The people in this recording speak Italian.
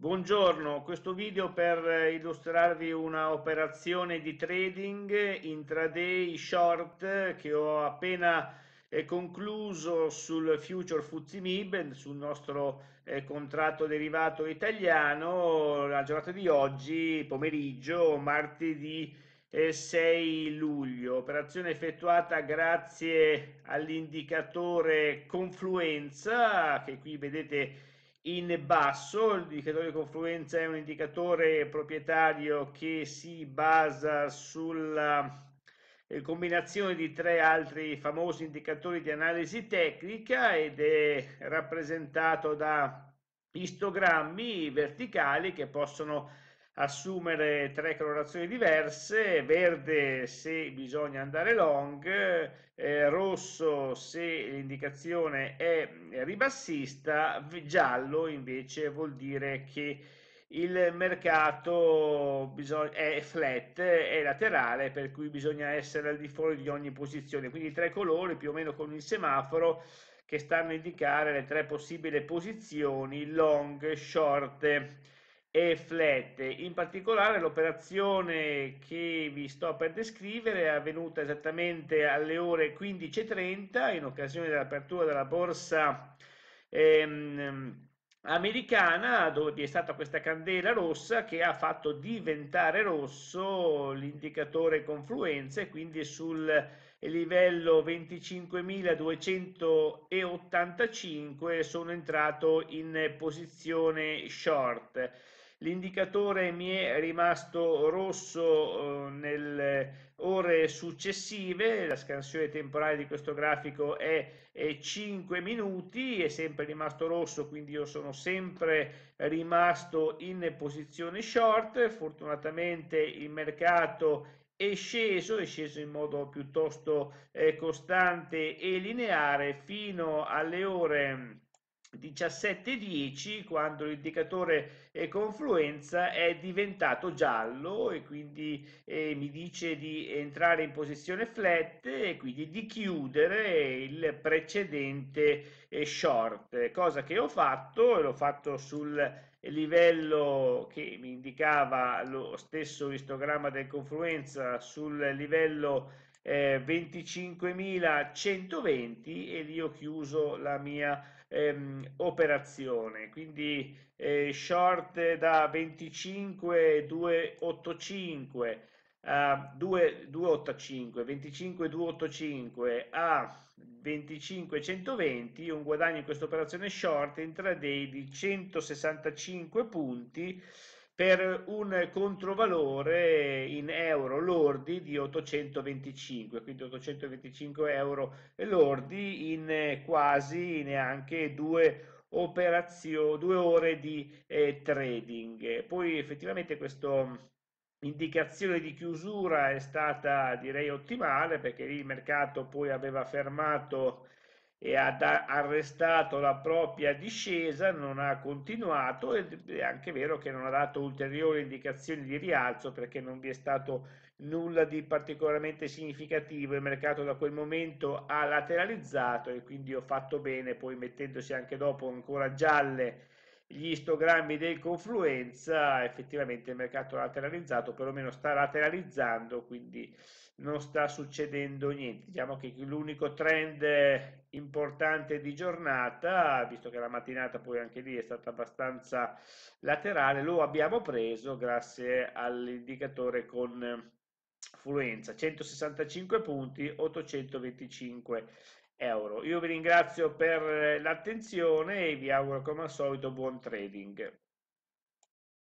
Buongiorno, questo video per illustrarvi una operazione di trading intraday short che ho appena eh, concluso sul future Fuzzy Mib, sul nostro eh, contratto derivato italiano la giornata di oggi pomeriggio martedì 6 eh, luglio operazione effettuata grazie all'indicatore confluenza che qui vedete in basso, l'indicatore di confluenza è un indicatore proprietario che si basa sulla eh, combinazione di tre altri famosi indicatori di analisi tecnica ed è rappresentato da istogrammi verticali che possono assumere tre colorazioni diverse, verde se bisogna andare long, eh, rosso se l'indicazione è ribassista, giallo invece vuol dire che il mercato è flat, è laterale, per cui bisogna essere al di fuori di ogni posizione. Quindi tre colori più o meno con il semaforo che stanno a indicare le tre possibili posizioni long, short e flat. In particolare l'operazione che vi sto per descrivere è avvenuta esattamente alle ore 15.30 in occasione dell'apertura della borsa ehm, americana dove vi è stata questa candela rossa che ha fatto diventare rosso l'indicatore confluenza e quindi sul livello 25.285 sono entrato in posizione short l'indicatore mi è rimasto rosso eh, nelle eh, ore successive, la scansione temporale di questo grafico è, è 5 minuti, è sempre rimasto rosso, quindi io sono sempre rimasto in posizione short, fortunatamente il mercato è sceso, è sceso in modo piuttosto eh, costante e lineare fino alle ore 17.10 quando l'indicatore confluenza è diventato giallo e quindi eh, mi dice di entrare in posizione flat e quindi di chiudere il precedente eh, short, cosa che ho fatto e l'ho fatto sul livello che mi indicava lo stesso istogramma del confluenza sul livello 25.120 eh, ed io chiuso la mia ehm, operazione quindi eh, short da 25.285 a 285 25.285 a 25.120 un guadagno in questa operazione short intraday di 165 punti per un controvalore lordi di 825, quindi 825 euro lordi in eh, quasi neanche due operazioni, due ore di eh, trading. Poi effettivamente questo mm, indicazione di chiusura è stata direi ottimale perché lì il mercato poi aveva fermato e ha arrestato la propria discesa, non ha continuato ed è anche vero che non ha dato ulteriori indicazioni di rialzo perché non vi è stato nulla di particolarmente significativo, il mercato da quel momento ha lateralizzato e quindi ho fatto bene, poi mettendosi anche dopo ancora gialle gli istogrammi del confluenza, effettivamente il mercato lateralizzato, perlomeno sta lateralizzando, quindi non sta succedendo niente. Diciamo che l'unico trend eh, importante di giornata, visto che la mattinata poi anche lì è stata abbastanza laterale, lo abbiamo preso grazie all'indicatore con eh, fluenza 165 punti 825 euro. Io vi ringrazio per eh, l'attenzione e vi auguro come al solito buon trading.